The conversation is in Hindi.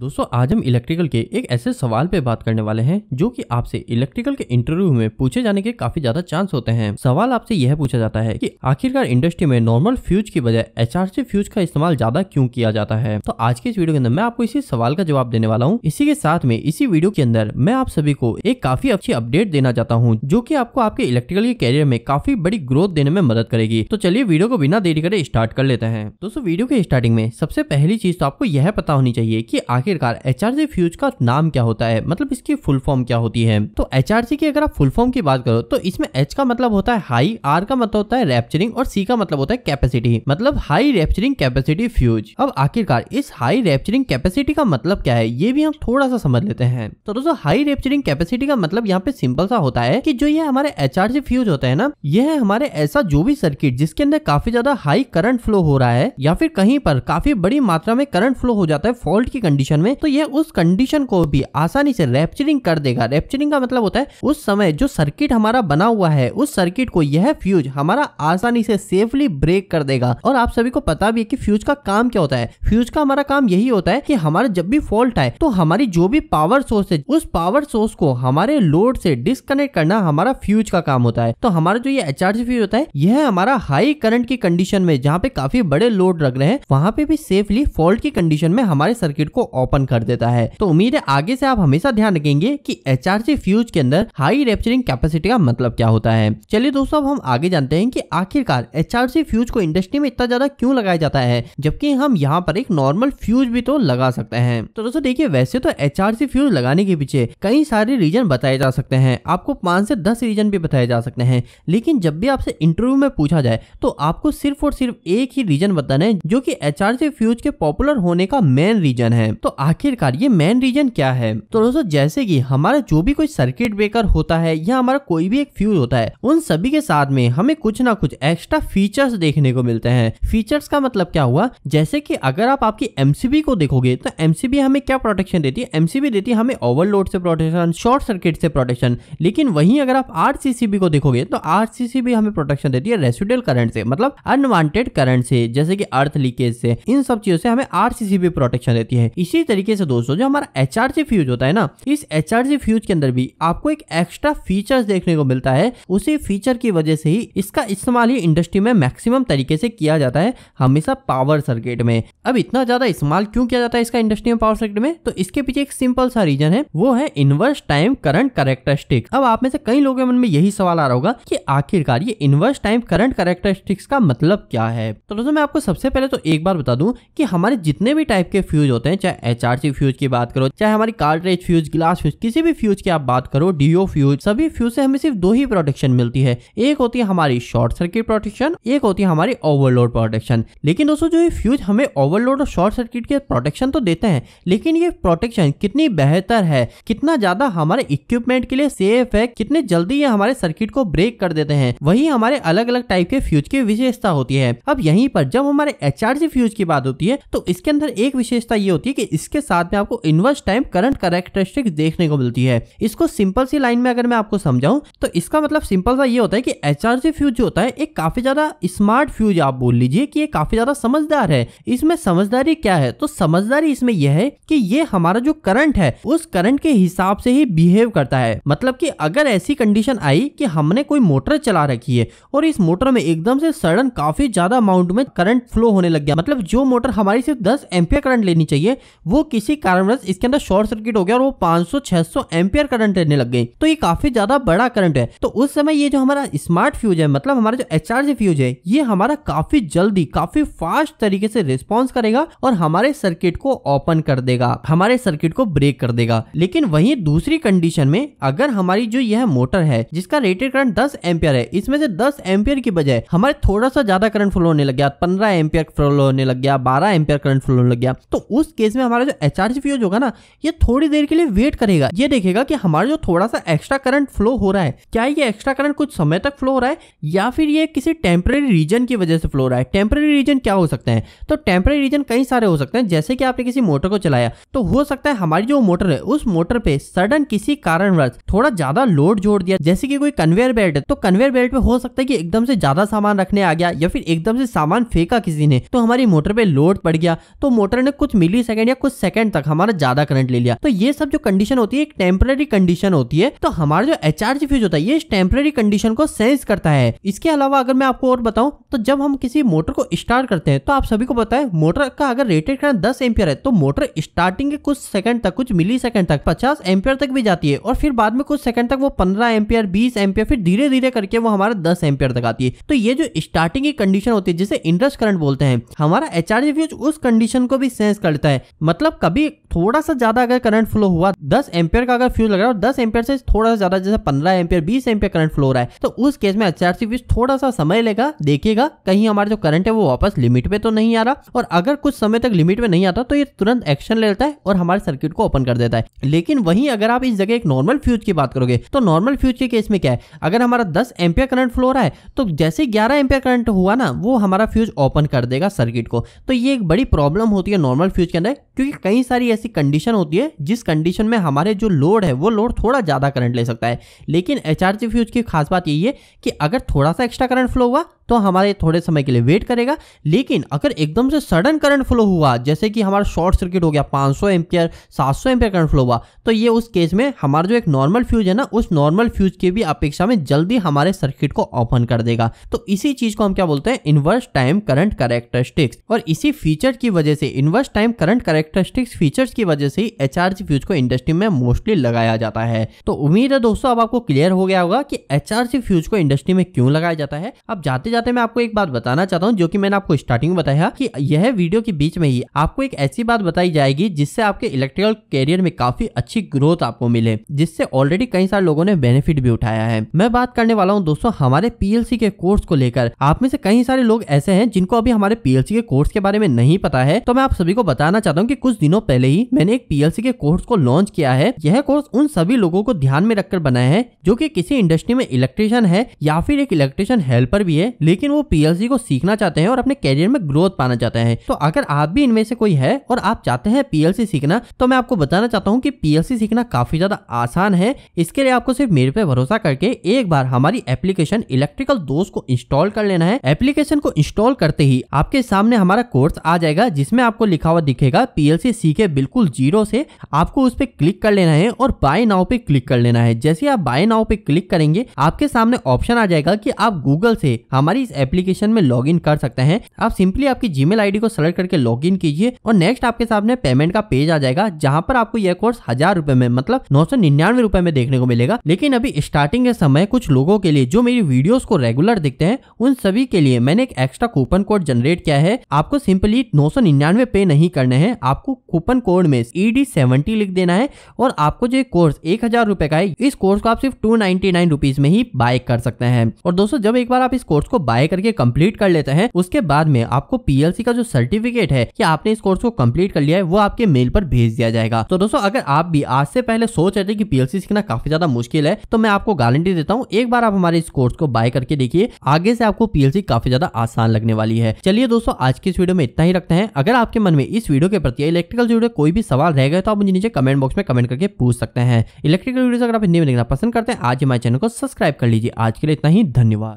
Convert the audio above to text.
दोस्तों आज हम इलेक्ट्रिकल के एक ऐसे सवाल पे बात करने वाले हैं जो कि आपसे इलेक्ट्रिकल के इंटरव्यू में पूछे जाने के काफी ज्यादा चांस होते हैं सवाल आपसे यह पूछा जाता है कि आखिरकार इंडस्ट्री में नॉर्मल फ्यूज की बजाय एचआरसी फ्यूज का इस्तेमाल ज्यादा क्यों किया जाता है तो आज के इस वीडियो के अंदर मैं आपको इसी सवाल का जवाब देने वाला हूँ इसी के साथ में इसी वीडियो के अंदर मैं आप सभी को एक काफी अच्छी अपडेट देना चाहता हूँ जो की आपको आपके इलेक्ट्रिकल के कैरियर में काफी बड़ी ग्रोथ देने में मदद करेगी तो चलिए वीडियो को बिना देरी करे स्टार्ट कर लेते हैं दोस्तों वीडियो के स्टार्टिंग में सबसे पहली चीज तो आपको यह पता होनी चाहिए की आखिर आखिरकार एचआरजी फ्यूज का नाम क्या होता है मतलब इसकी फुल फॉर्म क्या होती है तो एचआरजी की अगर आप फुल फॉर्म की बात करो तो इसमें एच का मतलब होता है हाई आर का मतलब होता है रैप्चरिंग और सी का मतलब होता है कैपेसिटी मतलब हाई रैप्चरिंग कैपेसिटी फ्यूज अब आखिरकार इस हाई रैप्चरिंग कैपेसिटी का मतलब क्या है ये भी हम थोड़ा सा समझ लेते हैं तो दोस्तों हाई रैप्चरिंग कैपेसिटी का मतलब यहाँ पे सिंपल सा होता है की जो ये हमारे एचआरजी फ्यूज होता है ना ये है हमारे ऐसा जो भी सर्किट जिसके अंदर काफी ज्यादा हाई करंट फ्लो हो रहा है या फिर कहीं पर काफी बड़ी मात्रा में करंट फ्लो हो जाता है फॉल्ट की कंडीशन कंडीशन में तो यह उस कंडीशन को भी आसानी से रैप्चरिंग कर देगा रैप्चरिंग का मतलब होता है उस समय जो सर्किट हमारा बना हुआ है उस सर्किट को यह फ्यूज हमारा आसानी से सेफली ब्रेक कर देगा और आप सभी को पता भी है कि फ्यूज का काम क्या होता है फ्यूज का हमारा काम यही होता है कि हमारा जब भी फॉल्ट आए तो हमारी जो भी पावर सोर्स है उस पावर सोर्स को हमारे लोड से डिस्कनेक्ट करना हमारा फ्यूज का काम होता है तो हमारा जो ये एच फ्यूज होता है यह हमारा हाई करंट की कंडीशन में जहाँ पे काफी बड़े लोड रख रहे हैं वहाँ पे भी सेफली फॉल्ट की कंडीशन में हमारे सर्किट को ओपन कर देता है तो उम्मीद है आगे से आप हमेशा ध्यान रखेंगे कि एच फ्यूज के अंदर हाई रेप्चरिंग कैपेसिटी का मतलब क्या होता है चलिए दोस्तों अब हम आगे जानते हैं कि आखिरकार एच फ्यूज को इंडस्ट्री में इतना ज्यादा क्यों लगाया जाता है जबकि हम यहाँ पर एक नॉर्मल फ्यूज भी तो लगा सकते हैं तो दोस्तों देखिए वैसे तो एच फ्यूज लगाने के पीछे कई सारे रीजन बताए जा सकते हैं आपको पांच से दस रीजन भी बताए जा सकते हैं लेकिन जब भी आपसे इंटरव्यू में पूछा जाए तो आपको सिर्फ और सिर्फ एक ही रीजन बताना है जो कि एच फ्यूज के पॉपुलर होने का मेन रीजन है तो तो आखिरकार ये मेन रीजन क्या है तो दोस्तों जैसे कि हमारा जो भी कोई सर्किट ब्रेकर होता है या हमारा कोई भी एक फ्यूज होता है उन सभी के साथ में हमें कुछ ना कुछ एक्स्ट्रा फीचर्स देखने को मिलते हैं फीचर्स का मतलब क्या हुआ जैसे कि अगर आप आपकी एमसीबी को देखोगे तो एमसीबी हमें क्या प्रोटेक्शन देती है एमसीबी देती है हमें ओवरलोड से प्रोटेक्शन शॉर्ट सर्किट से प्रोटेक्शन लेकिन वहीं अगर आप आर को देखोगे तो आर हमें प्रोटेक्शन देती है रेसिडुअल करंट से मतलब अनवांटेड करंट से जैसे कि अर्थ लीकेज से इन सब चीजों से हमें आर प्रोटेक्शन देती है इसी इसी तरीके से दोस्तों जो हमारा एच आर फ्यूज होता है ना इस एच आर फ्यूज के अंदर भी आपको एक एक्स्ट्रा फीचर देखने को मिलता है उसी फीचर की वजह से ही इसका इस्तेमाल ही इंडस्ट्री में मैक्सिमम तरीके से किया जाता है हमेशा पावर सर्किट में अब इतना ज्यादा इस्तेमाल क्यों किया जाता है इसका इंडस्ट्री में पावर सर्किट में तो इसके पीछे एक सिंपल सा रीजन है वो है इनवर्स टाइम करंट करेक्टरिस्टिक अब आप में से कई लोगों के मन में यही सवाल आ रहा होगा कि आखिरकार ये इनवर्स टाइम करंट करेक्टरिस्टिक्स का मतलब क्या है तो दोस्तों मैं आपको सबसे पहले तो एक बार बता दूं कि हमारे जितने भी टाइप के फ्यूज होते हैं चाहे एच फ्यूज की बात करो चाहे हमारी कार्टरेज फ्यूज ग्लास फ्यूज किसी भी फ्यूज की आप बात करो डीओ फ्यूज सभी फ्यूज से हमें सिर्फ दो ही प्रोटेक्शन मिलती है एक होती है हमारी शॉर्ट सर्किट प्रोटेक्शन एक होती है हमारी ओवरलोड प्रोटेक्शन लेकिन दोस्तों जो ये फ्यूज हमें ओवरलोड और शॉर्ट सर्किट के प्रोटेक्शन तो देते हैं लेकिन ये प्रोटेक्शन कितनी बेहतर है कितना ज्यादा हमारे इक्विपमेंट के लिए सेफ है कितने जल्दी ये हमारे सर्किट को ब्रेक कर देते हैं वही हमारे अलग अलग टाइप के फ्यूज की विशेषता होती है अब यहीं पर जब हमारे एच फ्यूज की बात होती है तो इसके अंदर एक विशेषता ये होती है कि इसके साथ में आपको इनवर्स टाइम करंट करेक्टरिस्टिक देखने को मिलती है इसको सिंपल सी लाइन में अगर मैं आपको समझाऊं तो इसका मतलब सिंपल सा ये होता है कि एच फ्यूज जो होता है एक काफी ज्यादा स्मार्ट फ्यूज आप बोल लीजिए कि ये काफी ज्यादा समझदार है इसमें समझदारी क्या है तो समझदारी इसमें यह है कि ये हमारा जो करंट है उस करंट के हिसाब से ही बिहेव करता है मतलब कि अगर ऐसी कंडीशन आई कि हमने कोई मोटर चला रखी है और इस मोटर में एकदम से सडन काफी ज्यादा अमाउंट में करंट फ्लो होने लग गया मतलब जो मोटर हमारी सिर्फ दस एम्पियर करंट लेनी चाहिए वो किसी कारणवश इसके अंदर शॉर्ट सर्किट हो गया और वो 500-600 एम्पियर करंट रहने लग गई तो ये काफी ज्यादा बड़ा करंट है तो उस समय ये जो हमारा स्मार्ट फ्यूज है मतलब हमारा जो एच फ्यूज है ये हमारा काफी जल्दी काफी फास्ट तरीके से रिस्पॉन्स करेगा और हमारे सर्किट को ओपन कर देगा हमारे सर्किट को ब्रेक कर देगा लेकिन वही दूसरी कंडीशन में अगर हमारी जो यह मोटर है जिसका रेटेड करंट दस एम्पियर है इसमें से दस एम्पियर की बजाय हमारे थोड़ा सा ज्यादा करंट फ्लो होने लग गया पंद्रह एम्पियर फ्लो होने लग गया बारह एम्पियर करंट फ्लो होने लग गया तो उस केस में हमारे हमारा जो एच आर फ्यूज होगा ना ये थोड़ी देर के लिए वेट करेगा ये देखेगा कि हमारा जो थोड़ा सा एक्स्ट्रा करंट फ्लो हो रहा है क्या ये एक्स्ट्रा करंट कुछ समय तक फ्लो हो रहा है या फिर ये किसी टेम्प्रेरी रीजन की वजह से फ्लो हो रहा है टेम्प्रेरी रीजन क्या हो सकते हैं तो टेम्प्रेरी रीजन कई सारे हो सकते हैं जैसे कि आपने किसी मोटर को चलाया तो हो सकता है हमारी जो मोटर है उस मोटर पे सडन किसी कारणवश थोड़ा ज्यादा लोड जोड़ दिया जैसे कि कोई कन्वेयर बेल्ट है तो कन्वेयर बेल्ट पे हो सकता है कि एकदम से ज्यादा सामान रखने आ गया या फिर एकदम से सामान फेंका किसी ने तो हमारी मोटर पे लोड पड़ गया तो मोटर ने कुछ मिली सेकेंड या कुछ कुछ सेकंड तक हमारा ज्यादा करंट ले लिया तो ये सब जो कंडीशन होती है एक टेम्पररी कंडीशन होती है तो हमारा जो एच आर फ्यूज होता है ये टेम्पररी कंडीशन को सेंस करता है इसके अलावा अगर मैं आपको और बताऊं तो जब हम किसी मोटर को स्टार्ट करते हैं तो आप सभी को पता है मोटर का अगर रेटेड करंट दस एम्पियर है तो मोटर स्टार्टिंग के कुछ सेकंड तक कुछ मिली सेकंड तक पचास एम्पियर तक भी जाती है और फिर बाद में कुछ सेकंड तक वो पंद्रह एम्पियर बीस एम्पियर फिर धीरे धीरे करके वो हमारा दस एम्पियर तक आती है तो ये जो स्टार्टिंग की कंडीशन होती है जिसे इंडस्ट करंट बोलते हैं हमारा एचआरजी फ्यूज उस कंडीशन को भी सेंस करता है मतलब कभी थोड़ा सा ज्यादा अगर करंट फ्लो हुआ दस एम्पियर का अगर फ्यूज लग रहा है और दस एम्पियर से थोड़ा सा ज्यादा जैसे पंद्रह एम्पियर बीस एम्पियर करंट फ्लो रहा है तो उस केस में एच फ्यूज थोड़ा सा समय लेगा देखिएगा कहीं हमारा जो करंट है वो वापस लिमिट पे तो नहीं आ रहा और अगर कुछ समय तक लिमिट में नहीं आता तो ये तुरंत एक्शन ले लेता है और हमारे सर्किट को ओपन कर देता है लेकिन वहीं अगर आप इस जगह एक नॉर्मल फ्यूज की बात करोगे तो नॉर्मल फ्यूज के केस में क्या है अगर हमारा दस एम्पियर करंट फ्लो रहा है तो जैसे ग्यारह एम्पियर करंट हुआ ना वो हमारा फ्यूज ओपन कर देगा सर्किट को तो ये एक बड़ी प्रॉब्लम होती है नॉर्मल फ्यूज के अंदर क्योंकि कई सारी ऐसी कंडीशन होती है जिस कंडीशन में हमारे जो लोड है वो लोड थोड़ा ज़्यादा करंट ले सकता है लेकिन एच फ्यूज की खास बात यही है कि अगर थोड़ा सा एक्स्ट्रा करंट फ्लो हुआ तो हमारे थोड़े समय के लिए वेट करेगा लेकिन अगर एकदम से सडन करंट फ्लो हुआ जैसे कि हमारा शॉर्ट सर्किट हो गया 500 सौ एम्पियर सात सौ करंट फ्लो हुआ तो ये उस केस में हमारा जो एक नॉर्मल फ्यूज है ना उस नॉर्मल फ्यूज की भी अपेक्षा में जल्दी हमारे सर्किट को ओपन कर देगा तो इसी चीज को हम क्या बोलते हैं इनवर्स टाइम करंट करेक्टरिस्टिक्स और इसी फीचर की वजह से inverse time current characteristics features की वजह से एच फ्यूज को इंडस्ट्री में मोस्टली लगाया जाता है तो उम्मीद है दोस्तों अब आपको क्लियर हो गया होगा कि एच फ्यूज को इंडस्ट्री में क्यों लगाया जाता है अब जाते जाते जाते मैं आपको एक बात बताना चाहता हूँ जो कि मैंने आपको स्टार्टिंग में बताया कि यह वीडियो के बीच में ही आपको एक ऐसी बात बताई जाएगी जिससे आपके इलेक्ट्रिकल कैरियर में काफी अच्छी ग्रोथ आपको मिले जिससे ऑलरेडी कई सारे लोगों ने बेनिफिट भी उठाया है मैं बात करने वाला हूँ दोस्तों हमारे पीएलसी के कोर्स को लेकर आप में से कई सारे लोग ऐसे हैं जिनको अभी हमारे पीएलसी के कोर्स के बारे में नहीं पता है तो मैं आप सभी को बताना चाहता हूँ कि कुछ दिनों पहले ही मैंने एक पीएलसी के कोर्स को लॉन्च किया है यह कोर्स उन सभी लोगों को ध्यान में रखकर बनाया है जो कि किसी इंडस्ट्री में इलेक्ट्रिशियन है या फिर एक इलेक्ट्रिशियन हेल्पर भी है लेकिन वो पीएलसी को सीखना चाहते हैं और अपने कैरियर में ग्रोथ पाना चाहते हैं तो अगर आप भी इनमें से कोई है और आप चाहते हैं पीएलसी सीखना तो मैं आपको बताना चाहता हूँ कि पीएलसी सीखना काफी ज्यादा आसान है इसके लिए आपको सिर्फ मेरे पे भरोसा करके एक बार हमारी एप्लीकेशन इलेक्ट्रिकल दोस्त को इंस्टॉल कर लेना है एप्लीकेशन को इंस्टॉल करते ही आपके सामने हमारा कोर्स आ जाएगा जिसमें आपको लिखा हुआ दिखेगा पीएलसी सीखे बिल्कुल जीरो से आपको उस पर क्लिक कर लेना है और बाय नाउ पे क्लिक कर लेना है जैसे आप बाय नाउ पे क्लिक करेंगे आपके सामने ऑप्शन आ जाएगा कि आप गूगल से हमारी हमारी इस एप्लीकेशन में लॉग कर सकते हैं आप सिंपली आपकी जीमेल मेल को सेलेक्ट करके लॉग कीजिए और नेक्स्ट आपके सामने पेमेंट का पेज आ जाएगा जहाँ पर आपको यह कोर्स हजार रूपए में मतलब नौ सौ निन्यानवे रूपए में देखने को मिलेगा लेकिन अभी स्टार्टिंग के समय कुछ लोगों के लिए जो मेरी वीडियोस को रेगुलर देखते हैं उन सभी के लिए मैंने एक एक्स्ट्रा कूपन कोड जनरेट किया है आपको सिंपली नौ सौ निन्यानवे पे नहीं करने हैं आपको कूपन कोड में ईडी e सेवेंटी लिख देना है और आपको जो कोर्स एक हजार रूपए का है इस कोर्स को आप सिर्फ टू नाइनटी नाइन रुपीज में ही बाय कर सकते हैं और दोस्तों जब एक बार आप इस कोर्स को बाय करके कंप्लीट कर लेते हैं उसके बाद में आपको पीएलसी का जो सर्टिफिकेट है कि आपने इस कोर्स को कंप्लीट कर लिया है वो आपके मेल पर भेज दिया जाएगा तो दोस्तों अगर आप भी आज से पहले सोच रहे थे कि पीएलसी सीखना काफी ज्यादा मुश्किल है तो मैं आपको गारंटी देता हूँ एक बार आप हमारे इस कोर्स को बाय करके देखिए आगे से आपको पीएलसी काफी ज्यादा आसान लगने वाली है चलिए दोस्तों आज की इस वीडियो में इतना ही रखते हैं अगर आपके मन में इस वीडियो के प्रति इलेक्ट्रिकल जुड़े कोई भी सवाल रह गए तो आप मुझे नीचे कमेंट बॉक्स में कमेंट करके पूछ सकते हैं इलेक्ट्रिकल वीडियो अगर आप हिंदी में देखना पसंद करते हैं आज हमारे चैनल को सब्सक्राइब कर लीजिए आज के लिए इतना ही धन्यवाद